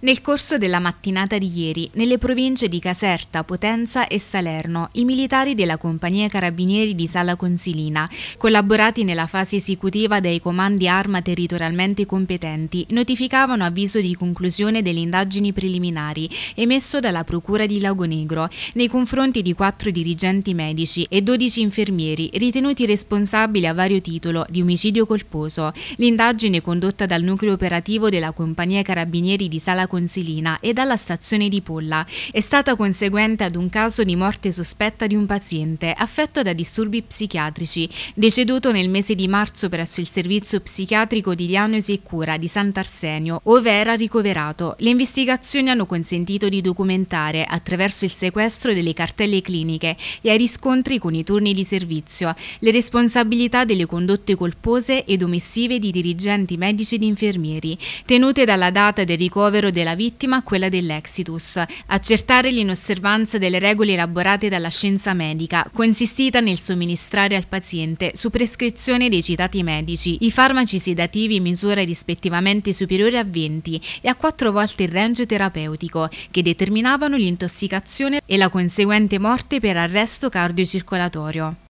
Nel corso della mattinata di ieri, nelle province di Caserta, Potenza e Salerno, i militari della Compagnia Carabinieri di Sala Consilina, collaborati nella fase esecutiva dei comandi arma territorialmente competenti, notificavano avviso di conclusione delle indagini preliminari emesso dalla Procura di Lagonegro nei confronti di quattro dirigenti medici e dodici infermieri ritenuti responsabili a vario titolo di omicidio colposo. L'indagine condotta dal nucleo operativo della Compagnia Carabinieri di Sala Consilina e dalla stazione di Polla è stata conseguente ad un caso di morte sospetta di un paziente affetto da disturbi psichiatrici, deceduto nel mese di marzo presso il servizio psichiatrico di diagnosi e cura di Sant'Arsenio, ove era ricoverato. Le investigazioni hanno consentito di documentare, attraverso il sequestro delle cartelle cliniche e ai riscontri con i turni di servizio, le responsabilità delle condotte colpose ed omissive di dirigenti medici ed infermieri, tenute dalla data del ricovero della vittima a quella dell'exitus, accertare l'inosservanza delle regole elaborate dalla scienza medica, consistita nel somministrare al paziente, su prescrizione dei citati medici, i farmaci sedativi in misura rispettivamente superiore a 20 e a 4 volte il range terapeutico, che determinavano l'intossicazione e la conseguente morte per arresto cardiocircolatorio.